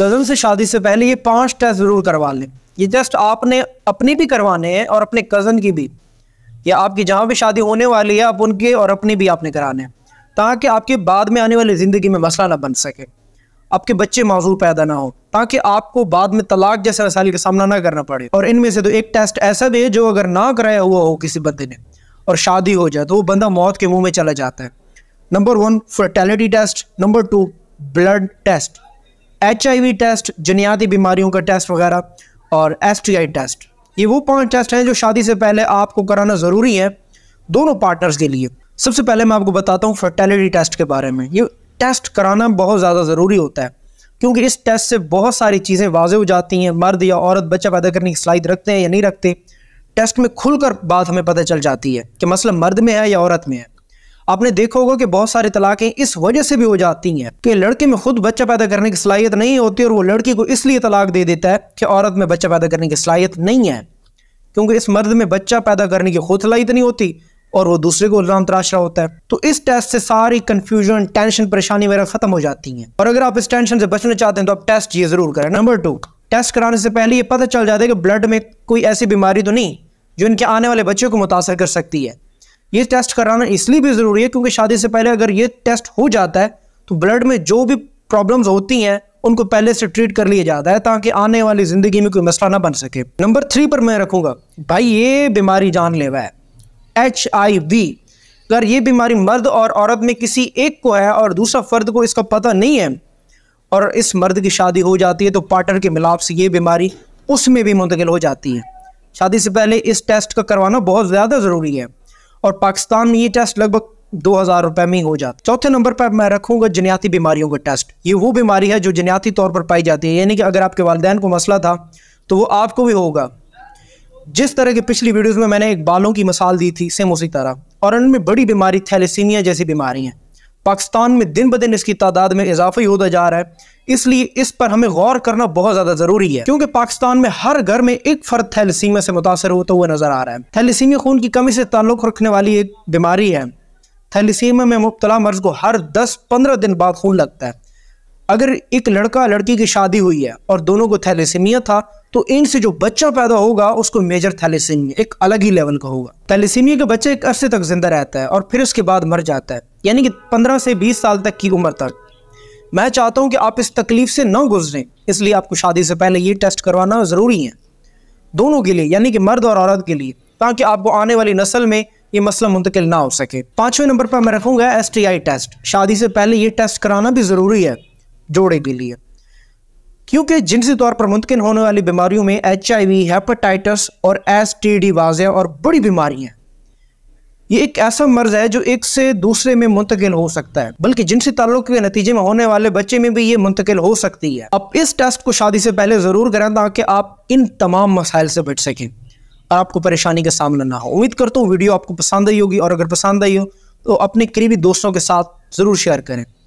cousin से शादी से पहले ये पांच टेस्ट ज़रूर करवा लें ये टेस्ट आपने अपने भी करवाने हैं और अपने कज़न की भी या आपकी जहाँ भी शादी होने वाली है आप उनके और अपनी भी आपने कराने हैं ताकि आपके बाद में आने वाली ज़िंदगी में मसला ना बन सके आपके बच्चे मौजूद पैदा ना हो ताकि आपको बाद में तलाक जैसे मसाइल का सामना ना करना पड़े और इनमें से तो एक टेस्ट ऐसा भी है जो अगर ना कराया हुआ हो किसी बंदे ने और शादी हो जाए तो वो बंदा मौत के मुंह में चला जाता है number one fertility test number two blood test H test जनियाती बीमारियों का टेस्ट वगैरह और एस टेस्ट ये वो पांच टेस्ट हैं जो शादी से पहले आपको कराना ज़रूरी है दोनों पार्टनर्स के लिए सबसे पहले मैं आपको बताता हूँ फर्टेलिटी टेस्ट के बारे में ये टेस्ट कराना बहुत ज़्यादा ज़रूरी होता है क्योंकि इस टेस्ट से बहुत सारी चीज़ें वाजे हो जाती हैं मर्द या औरत बच्चा पैदा करने की स्लाइड रखते हैं या नहीं रखते टेस्ट में खुलकर बात हमें पता चल जाती है कि मसला मर्द में है या औरत में है आपने देखा होगा कि बहुत सारे तलाकें इस वजह से भी हो जाती हैं कि लड़के में खुद बच्चा पैदा करने की सलाहियत नहीं होती और वो लड़की को इसलिए तलाक दे देता है कि औरत में बच्चा पैदा करने की सलाहियत नहीं है क्योंकि इस मर्द में बच्चा पैदा करने की खुद सलाहियत नहीं होती और वो दूसरे को उल्जाम तराश रहा होता है तो इस टेस्ट से सारी कंफ्यूजन टेंशन परेशानी वगैरह खत्म हो जाती है और अगर आप इस टेंशन से बचना चाहते हैं तो आप टेस्ट ये ज़रूर करें नंबर टू टेस्ट कराने से पहले ये पता चल जाता है कि ब्लड में कोई ऐसी बीमारी तो नहीं जो इनके आने वाले बच्चों को मुतासर कर सकती है ये टेस्ट कराना इसलिए भी ज़रूरी है क्योंकि शादी से पहले अगर ये टेस्ट हो जाता है तो ब्लड में जो भी प्रॉब्लम्स होती हैं उनको पहले से ट्रीट कर लिया जाता है ताकि आने वाली ज़िंदगी में कोई मसला ना बन सके नंबर थ्री पर मैं रखूँगा भाई ये बीमारी जानलेवा है एच आई वी अगर ये बीमारी मर्द और औरत में किसी एक को है और दूसरा फर्द को इसका पता नहीं है और इस मर्द की शादी हो जाती है तो पार्टनर के मिलाप से ये बीमारी उसमें भी मुंतकिल हो जाती है शादी से पहले इस टेस्ट का करवाना बहुत ज़्यादा ज़रूरी है और पाकिस्तान में ये टेस्ट लगभग दो हज़ार रुपये में ही हो जाता चौथे नंबर पर मैं रखूँगा जनियाती बीमारियों का टेस्ट ये वो बीमारी है जो जनियाती तौर पर पाई जाती है यानी कि अगर आपके वालदेन को मसला था तो वो आपको भी होगा जिस तरह की पिछली वीडियोज़ में मैंने एक बालों की मसाल दी थी सेम उसी तरह और उनमें बड़ी बीमारी थैलेसीमिया जैसी बीमारी है पाकिस्तान में दिन ब दिन इसकी तादाद में इजाफा होता जा रहा है इसलिए इस पर हमें गौर करना बहुत ज़्यादा ज़रूरी है क्योंकि पाकिस्तान में हर घर में एक फ़र्द थैलसीमिया से मुतासर होता हुआ नज़र आ रहा है थैलसीमिया खून की कमी से ताल्लुक़ रखने वाली एक बीमारी है थैलीसीमिया में मुबतला मर्ज को हर दस पंद्रह दिन बाद खून लगता है अगर एक लड़का लड़की की शादी हुई है और दोनों को थैलीसीमिया था तो इनसे जो बच्चा पैदा होगा उसको मेजर थैलेसीमिया एक अलग ही लेवल का होगा थैलेसीमिया के बच्चे एक अरसे तक जिंदा रहता है और फिर उसके बाद मर जाता है यानी कि पंद्रह से बीस साल तक की उम्र तक मैं चाहता हूं कि आप इस तकलीफ से ना गुजरें इसलिए आपको शादी से पहले ये टेस्ट करवाना ज़रूरी है दोनों के लिए यानी कि मर्द और औरत के लिए ताकि आपको आने वाली नस्ल में ये मसला मुंतकिल ना हो सके पाँचवें नंबर पर मैं रखूँगा एस टेस्ट शादी से पहले ये टेस्ट कराना भी ज़रूरी है जोड़े के लिए क्योंकि जिनसी तौर पर मुमकिन होने वाली बीमारियों में एच हेपेटाइटिस और एस टी डी वाजह और बड़ी बीमारी हैं ये एक ऐसा मर्ज है जो एक से दूसरे में मुंतकिल हो सकता है बल्कि जिनसी ताल्लुक के नतीजे में होने वाले बच्चे में भी ये मुंतकिल हो सकती है अब इस टेस्ट को शादी से पहले ज़रूर करें ताकि आप इन तमाम मसाइल से बच सकें और आपको परेशानी का सामना ना हो उम्मीद करता हूँ वीडियो आपको पसंद आई होगी और अगर पसंद आई हो तो अपने करीबी दोस्तों के साथ ज़रूर शेयर करें